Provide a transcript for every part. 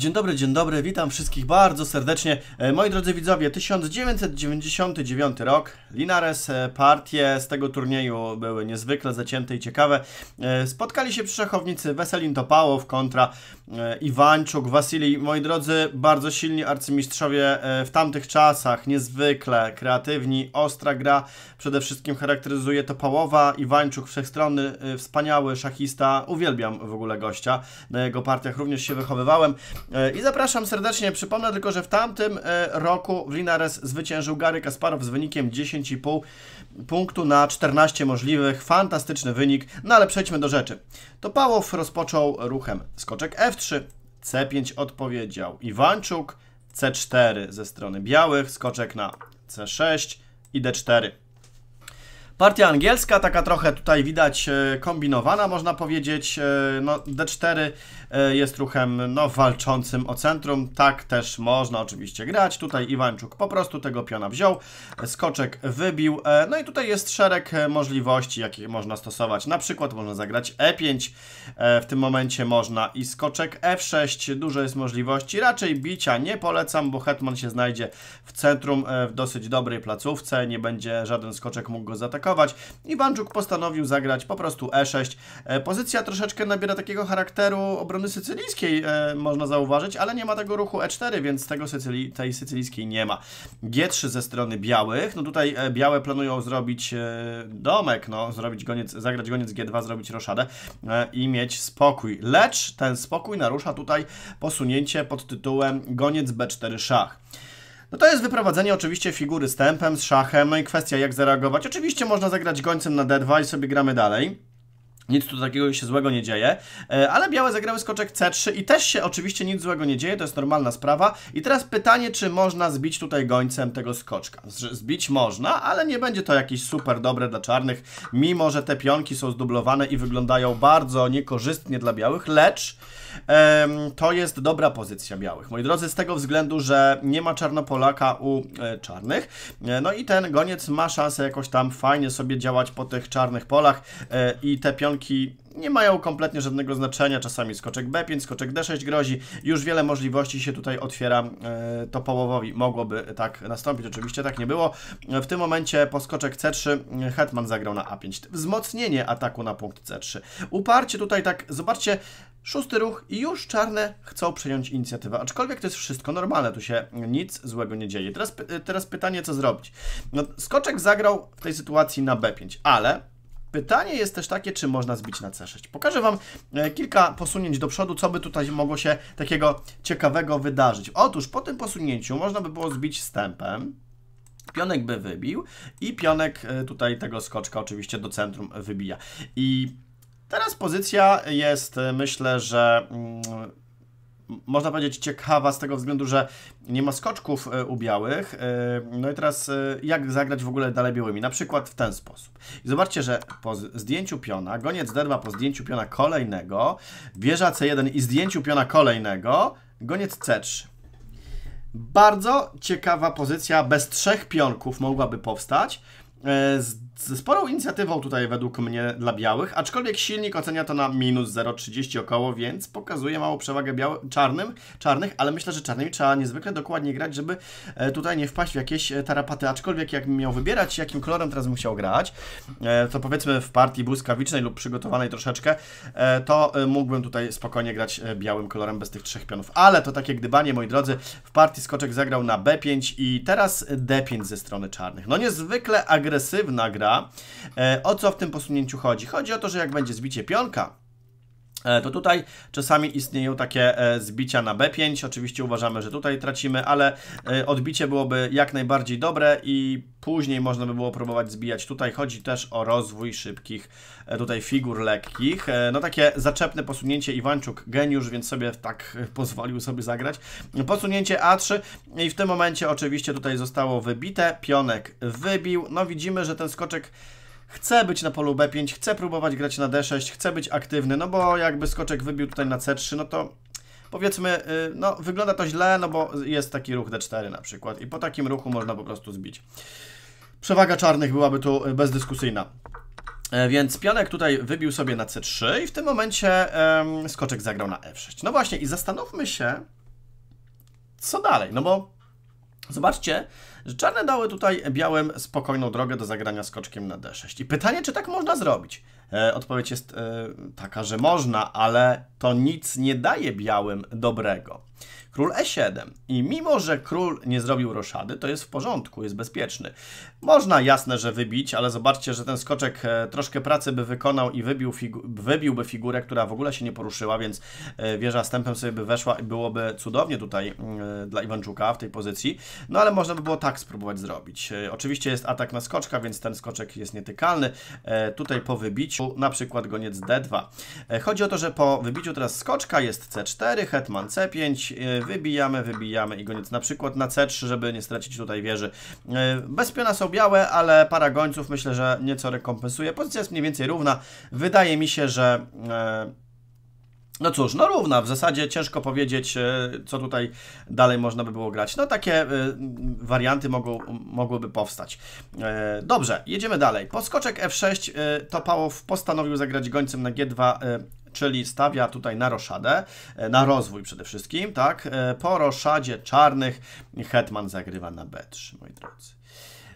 Dzień dobry, dzień dobry, witam wszystkich bardzo serdecznie. E, moi drodzy widzowie, 1999 rok, Linares, e, partie z tego turnieju były niezwykle zacięte i ciekawe. E, spotkali się przy szachownicy Weselin Topałow kontra Iwańczuk, Wasili, Moi drodzy, bardzo silni arcymistrzowie w tamtych czasach, niezwykle kreatywni, ostra gra. Przede wszystkim charakteryzuje Topałowa, Iwańczuk, wszechstronny, wspaniały szachista. Uwielbiam w ogóle gościa, na jego partiach również się wychowywałem. E, I zapraszam serdecznie. Przypomnę tylko, że w tamtym e, roku Linares zwyciężył Gary Kasparow z wynikiem 10,5 punktu na 14 możliwych. Fantastyczny wynik, no ale przejdźmy do rzeczy. To Pałow rozpoczął ruchem skoczek F3, C5 odpowiedział Iwanczuk, C4 ze strony białych, skoczek na C6 i D4. Partia angielska, taka trochę tutaj widać e, kombinowana, można powiedzieć. E, no, D4 e, jest ruchem no, walczącym o centrum, tak też można oczywiście grać. Tutaj Iwańczuk po prostu tego piona wziął, skoczek wybił. No i tutaj jest szereg możliwości, jakie można stosować. Na przykład można zagrać E5, w tym momencie można i skoczek F6, dużo jest możliwości. Raczej bicia nie polecam, bo hetman się znajdzie w centrum w dosyć dobrej placówce, nie będzie żaden skoczek mógł go zaatakować zaatakować. I Banczuk postanowił zagrać po prostu E6. E, pozycja troszeczkę nabiera takiego charakteru obrony sycylijskiej, e, można zauważyć, ale nie ma tego ruchu E4, więc tego sycyli, tej sycylijskiej nie ma. G3 ze strony białych. No tutaj e, białe planują zrobić domek, no, zrobić goniec, zagrać goniec G2, zrobić roszadę i mieć spokój. Lecz ten spokój narusza tutaj posunięcie pod tytułem goniec B4 szach. No to jest wyprowadzenie oczywiście figury z tempem, z szachem, no i kwestia jak zareagować. Oczywiście można zagrać gońcem na d2 i sobie gramy dalej. Nic tu takiego się złego nie dzieje, e, ale białe zagrały skoczek C3 i też się oczywiście nic złego nie dzieje, to jest normalna sprawa. I teraz pytanie, czy można zbić tutaj gońcem tego skoczka. Zbić można, ale nie będzie to jakieś super dobre dla czarnych, mimo że te pionki są zdublowane i wyglądają bardzo niekorzystnie dla białych, lecz em, to jest dobra pozycja białych. Moi drodzy, z tego względu, że nie ma czarnopolaka u e, czarnych, e, no i ten goniec ma szansę jakoś tam fajnie sobie działać po tych czarnych polach e, i te pionki nie mają kompletnie żadnego znaczenia. Czasami skoczek B5, skoczek D6 grozi. Już wiele możliwości się tutaj otwiera e, to połowowi. Mogłoby tak nastąpić, oczywiście tak nie było. W tym momencie po skoczek C3 e, Hetman zagrał na A5. Wzmocnienie ataku na punkt C3. Uparcie tutaj tak, zobaczcie, Szósty ruch i już czarne chcą przejąć inicjatywę, aczkolwiek to jest wszystko normalne, tu się nic złego nie dzieje. Teraz, e, teraz pytanie, co zrobić? No, skoczek zagrał w tej sytuacji na B5, ale Pytanie jest też takie, czy można zbić na C6. Pokażę Wam e, kilka posunięć do przodu, co by tutaj mogło się takiego ciekawego wydarzyć. Otóż po tym posunięciu można by było zbić stępem. Pionek by wybił i pionek e, tutaj tego skoczka oczywiście do centrum wybija. I teraz pozycja jest, e, myślę, że mm, można powiedzieć, ciekawa z tego względu, że nie ma skoczków e, u białych. E, no i teraz e, jak zagrać w ogóle dalej białymi? Na przykład w ten sposób. I zobaczcie, że po zdjęciu piona, goniec d po zdjęciu piona kolejnego, wieża c1 i zdjęciu piona kolejnego, goniec c3. Bardzo ciekawa pozycja, bez trzech pionków mogłaby powstać. Z z sporą inicjatywą tutaj według mnie dla białych, aczkolwiek silnik ocenia to na minus 0,30 około, więc pokazuje małą przewagę biały, czarnym, czarnych, ale myślę, że czarnymi trzeba niezwykle dokładnie grać, żeby e, tutaj nie wpaść w jakieś e, tarapaty, aczkolwiek jakbym miał wybierać, jakim kolorem teraz bym chciał grać, e, to powiedzmy w partii błyskawicznej lub przygotowanej troszeczkę, to mógłbym tutaj spokojnie grać białym kolorem bez tych trzech pionów, ale to takie gdybanie, moi drodzy, w partii skoczek zagrał na B5 i teraz D5 ze strony czarnych. No niezwykle agresywna gra, E, o co w tym posunięciu chodzi? Chodzi o to, że jak będzie zbicie pionka, E, to tutaj czasami istnieją takie e, zbicia na B5. Oczywiście uważamy, że tutaj tracimy, ale e, odbicie byłoby jak najbardziej dobre i później można by było próbować zbijać tutaj. Chodzi też o rozwój szybkich tutaj figur lekkich. No takie zaczepne posunięcie Iwańczuk geniusz, więc sobie tak pozwolił sobie zagrać. Posunięcie A3 i w tym momencie oczywiście tutaj zostało wybite. Pionek wybił. No widzimy, że ten skoczek Chcę być na polu B5, chcę próbować grać na D6, chcę być aktywny, no bo jakby skoczek wybił tutaj na C3, no to powiedzmy, y, no wygląda to źle, no bo jest taki ruch D4 na przykład i po takim ruchu można po prostu zbić. Przewaga czarnych byłaby tu y, bezdyskusyjna. E, więc pionek tutaj wybił sobie na C3 i w tym momencie skoczek zagrał na F6. No właśnie i zastanówmy się, co dalej, no bo zobaczcie, że czarne dały tutaj białym spokojną drogę do zagrania skoczkiem na d6. I pytanie, czy tak można zrobić? E, odpowiedź jest e, taka, że można, ale to nic nie daje białym dobrego. Król e7 i mimo, że król nie zrobił roszady, to jest w porządku, jest bezpieczny. Można jasne, że wybić, ale zobaczcie, że ten skoczek e, troszkę pracy by wykonał i wybił figu wybiłby figurę, która w ogóle się nie poruszyła, więc e, wieża stępem sobie by weszła i byłoby cudownie tutaj mm, e, dla Iwanczuka w tej pozycji. No ale można by było tak spróbować zrobić. Oczywiście jest atak na skoczka, więc ten skoczek jest nietykalny. Tutaj po wybiciu na przykład goniec d2. Chodzi o to, że po wybiciu teraz skoczka jest c4, hetman c5, E, wybijamy, wybijamy i goniec na przykład na C3, żeby nie stracić tutaj wieży. E, bez piona są białe, ale para gońców myślę, że nieco rekompensuje. Pozycja jest mniej więcej równa. Wydaje mi się, że... E, no cóż, no równa. W zasadzie ciężko powiedzieć, co tutaj dalej można by było grać. No takie warianty mogą, mogłyby powstać. Dobrze, jedziemy dalej. Poskoczek F6 Topałow postanowił zagrać gońcem na G2 czyli stawia tutaj na roszadę, e, na rozwój przede wszystkim, tak? E, po roszadzie czarnych hetman zagrywa na B3, moi drodzy.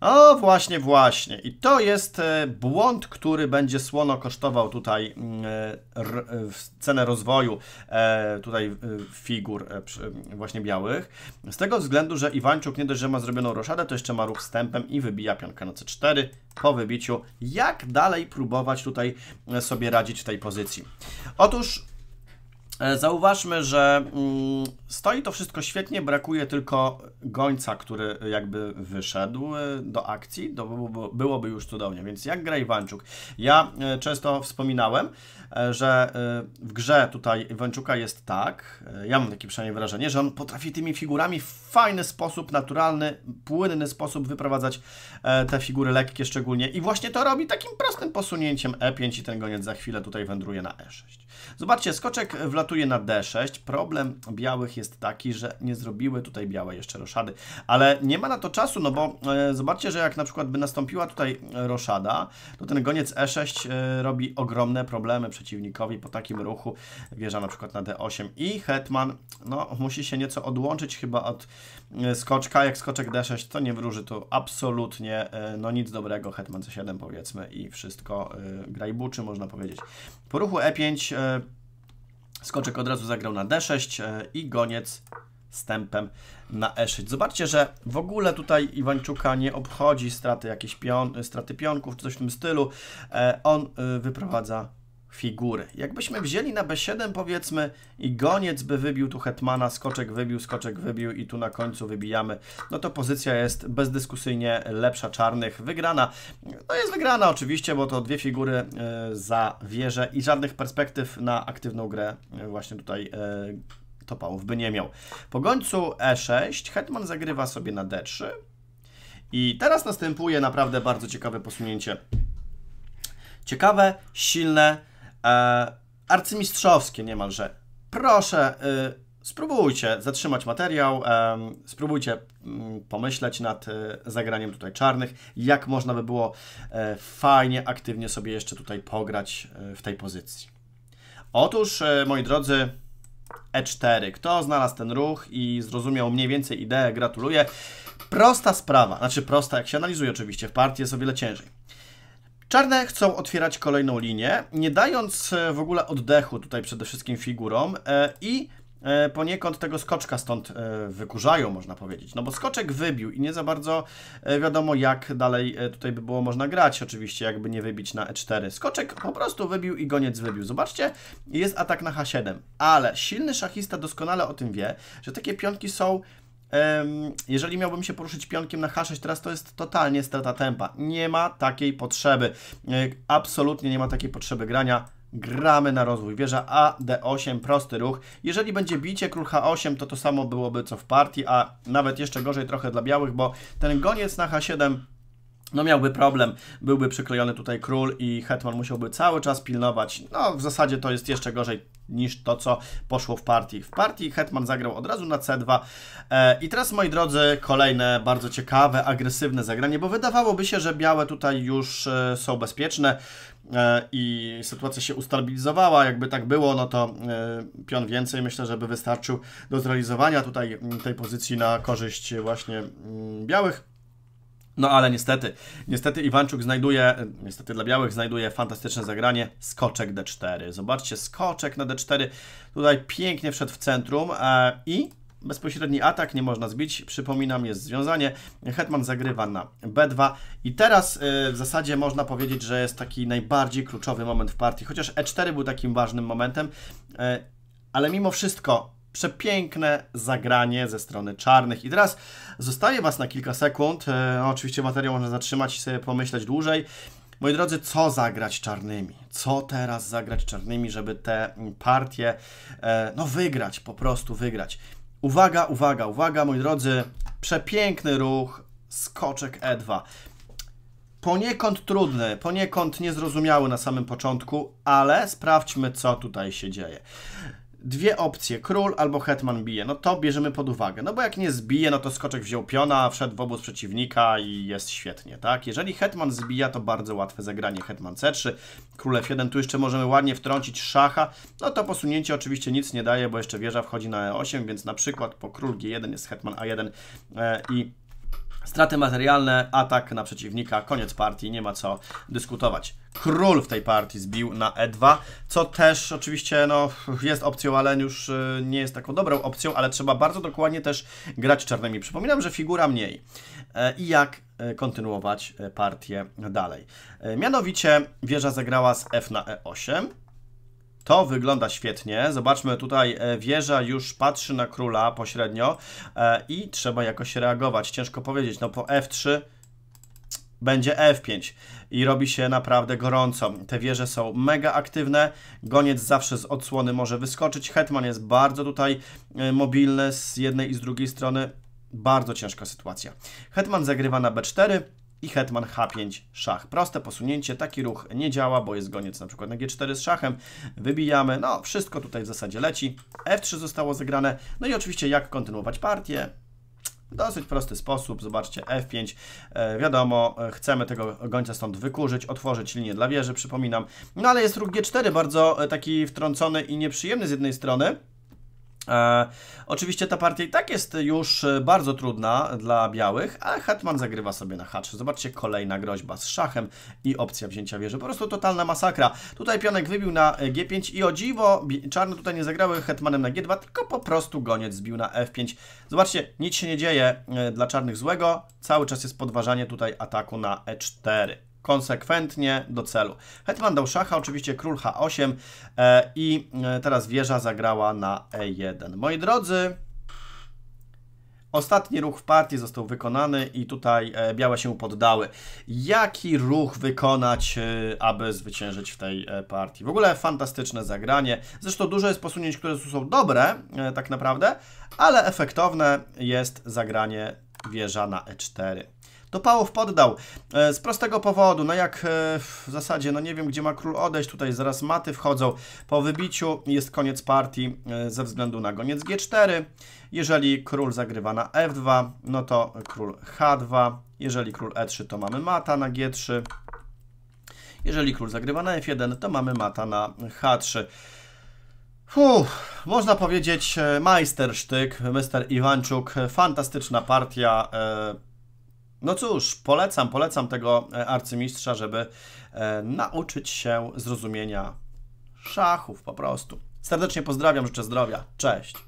O, właśnie, właśnie. I to jest e, błąd, który będzie słono kosztował tutaj mm, e, e, cenę rozwoju tutaj figur właśnie białych. Z tego względu, że Iwańczuk nie dość, że ma zrobioną roszadę, to jeszcze ma ruch wstępem i wybija pionkę na C4 po wybiciu. Jak dalej próbować tutaj sobie radzić w tej pozycji? Otóż E, zauważmy, że mm, stoi to wszystko świetnie, brakuje tylko gońca, który jakby wyszedł e, do akcji, to byłoby już cudownie. Więc jak gra Iwańczuk? Ja e, często wspominałem, że w grze tutaj Iwańczuka jest tak, ja mam takie przynajmniej wrażenie, że on potrafi tymi figurami w fajny sposób, naturalny, płynny sposób wyprowadzać te figury lekkie szczególnie i właśnie to robi takim prostym posunięciem E5 i ten goniec za chwilę tutaj wędruje na E6. Zobaczcie, skoczek w lot na D6. Problem białych jest taki, że nie zrobiły tutaj białe jeszcze roszady. Ale nie ma na to czasu, no bo e, zobaczcie, że jak na przykład by nastąpiła tutaj roszada, to ten goniec E6 e, robi ogromne problemy przeciwnikowi po takim ruchu. Wieża na przykład na D8 i hetman no, musi się nieco odłączyć chyba od e, skoczka. Jak skoczek D6, to nie wróży to absolutnie e, no nic dobrego. Hetman C7 powiedzmy i wszystko e, buczy można powiedzieć. Po ruchu E5 Skoczek od razu zagrał na D6 e, i goniec stępem na E6. Zobaczcie, że w ogóle tutaj Iwańczuka nie obchodzi straty jakieś pion, straty pionków czy coś w tym stylu. E, on e, wyprowadza figury. Jakbyśmy wzięli na B7 powiedzmy i goniec by wybił tu hetmana, skoczek wybił, skoczek wybił i tu na końcu wybijamy, no to pozycja jest bezdyskusyjnie lepsza czarnych, wygrana. No jest wygrana oczywiście, bo to dwie figury e, za wieżę i żadnych perspektyw na aktywną grę e, właśnie tutaj e, Topałów by nie miał. Po gońcu E6 hetman zagrywa sobie na D3 i teraz następuje naprawdę bardzo ciekawe posunięcie ciekawe, silne, e, arcymistrzowskie niemalże. Proszę, y, spróbujcie zatrzymać materiał, spróbujcie mm, pomyśleć nad y, zagraniem tutaj czarnych, jak można by było e, fajnie, aktywnie sobie jeszcze tutaj pograć e, w tej pozycji. Otóż, e, moi drodzy, E4. Kto znalazł ten ruch i zrozumiał mniej więcej ideę, gratuluję. Prosta sprawa, znaczy prosta, jak się analizuje oczywiście, w partii jest o wiele ciężej. Czarne chcą otwierać kolejną linię, nie dając e, w ogóle oddechu tutaj przede wszystkim figurom e, i e, poniekąd tego skoczka stąd wykurzają, można powiedzieć. No bo skoczek wybił i nie za bardzo wiadomo, jak dalej tutaj by było można grać, oczywiście, jakby nie wybić na e4. Skoczek po prostu wybił i goniec wybił. Zobaczcie, jest atak na h7, ale silny szachista doskonale o tym wie, że takie pionki są jeżeli miałbym się poruszyć pionkiem na H6 teraz, to jest totalnie strata tempa. Nie ma takiej potrzeby. E, absolutnie nie ma takiej potrzeby grania. Gramy na rozwój. Wieża A, D8, prosty ruch. Jeżeli będzie bicie król H8, to to samo byłoby co w partii, a nawet jeszcze gorzej trochę dla białych, bo ten goniec na H7 no miałby problem, byłby przyklejony tutaj król i hetman musiałby cały czas pilnować. No w zasadzie to jest jeszcze gorzej niż to, co poszło w partii. W partii hetman zagrał od razu na C2 e, i teraz, moi drodzy, kolejne bardzo ciekawe, agresywne zagranie, bo wydawałoby się, że białe tutaj już e, są bezpieczne e, i sytuacja się ustabilizowała. Jakby tak było, no to pion więcej myślę, żeby wystarczył do zrealizowania tutaj tej pozycji na korzyść właśnie białych. No ale niestety, niestety Iwanczuk znajduje, niestety dla białych, znajduje fantastyczne zagranie, skoczek D4. Zobaczcie, skoczek na D4, tutaj pięknie wszedł w centrum e, i bezpośredni atak, nie można zbić, przypominam, jest związanie, Hetman zagrywa na B2 i teraz e, w zasadzie można powiedzieć, że jest taki najbardziej kluczowy moment w partii, chociaż E4 był takim ważnym momentem, e, ale mimo wszystko przepiękne zagranie ze strony czarnych. I teraz zostaje Was na kilka sekund. E, oczywiście materiał można zatrzymać i sobie pomyśleć dłużej. Moi drodzy, co zagrać czarnymi? Co teraz zagrać czarnymi, żeby te partie e, no wygrać, po prostu wygrać? Uwaga, uwaga, uwaga, moi drodzy, przepiękny ruch, skoczek E2. Poniekąd trudny, poniekąd niezrozumiały na samym początku, ale sprawdźmy, co tutaj się dzieje dwie opcje, król albo hetman bije, no to bierzemy pod uwagę. No bo jak nie zbije, no to skoczek wziął piona, wszedł w obóz przeciwnika i jest świetnie, tak? Jeżeli hetman zbija, to bardzo łatwe zagranie hetman c3, król f1, tu jeszcze możemy ładnie wtrącić szacha, no to posunięcie oczywiście nic nie daje, bo jeszcze wieża wchodzi na e8, więc na przykład po król g1 jest hetman a1 e i Straty materialne, atak na przeciwnika, koniec partii, nie ma co dyskutować. Król w tej partii zbił na E2, co też oczywiście no, jest opcją, ale już y, nie jest taką dobrą opcją, ale trzeba bardzo dokładnie też grać czarnymi. Przypominam, że figura mniej. E, I jak e, kontynuować e, partię dalej. Mianowicie wieża zagrała z F na E8, to wygląda świetnie. Zobaczmy tutaj, e, wieża już patrzy na króla pośrednio e, i trzeba jakoś reagować. Ciężko powiedzieć, no po F3 będzie F5 i robi się naprawdę gorąco. Te wieże są mega aktywne, goniec zawsze z odsłony może wyskoczyć, hetman jest bardzo tutaj e, mobilny z jednej i z drugiej strony. Bardzo ciężka sytuacja. Hetman zagrywa na B4, i hetman h5, szach. Proste posunięcie, taki ruch nie działa, bo jest goniec na przykład na g4 z szachem, wybijamy, no wszystko tutaj w zasadzie leci, f3 zostało zagrane, no i oczywiście jak kontynuować partię, dosyć prosty sposób, zobaczcie F5, e, wiadomo, e, chcemy tego gońca stąd wykurzyć, otworzyć linię dla wieży, przypominam, no ale jest ruch G4 bardzo e, taki wtrącony i nieprzyjemny z jednej strony, E, oczywiście ta partia i tak jest już e, bardzo trudna dla białych, a Hetman zagrywa sobie na H3. Zobaczcie, kolejna groźba z szachem i opcja wzięcia wieży. Po prostu totalna masakra. Tutaj pionek wybił na e, G5 i o dziwo, czarne tutaj nie zagrały Hetmanem na G2, tylko po prostu goniec zbił na F5. Zobaczcie, nic się nie dzieje e, dla czarnych złego. Cały czas jest podważanie tutaj ataku na E4 konsekwentnie do celu. Hetman dał szacha, oczywiście król h8 e, i e, teraz wieża zagrała na e1. Moi drodzy, Ostatni ruch w partii został wykonany i tutaj e, białe się poddały. Jaki ruch wykonać, e, aby zwyciężyć w tej partii? W ogóle fantastyczne zagranie. Zresztą dużo jest posunięć, które są dobre tak naprawdę, ale efektowne jest zagranie wieża na e4. Do pałów poddał. E, z prostego powodu, no jak e, w zasadzie, no nie wiem gdzie ma król odejść, tutaj zaraz maty wchodzą. Po wybiciu jest koniec partii e, ze względu na goniec G4. Jeżeli król zagrywa na F2, no to król H2. Jeżeli król E3, to mamy mata na G3. Jeżeli król zagrywa na F1, to mamy mata na H3. można powiedzieć majstersztyk, Mr. Iwanczuk, fantastyczna partia, no cóż, polecam, polecam tego e, arcymistrza, żeby e, nauczyć się zrozumienia szachów po prostu. Serdecznie pozdrawiam, życzę zdrowia. Cześć.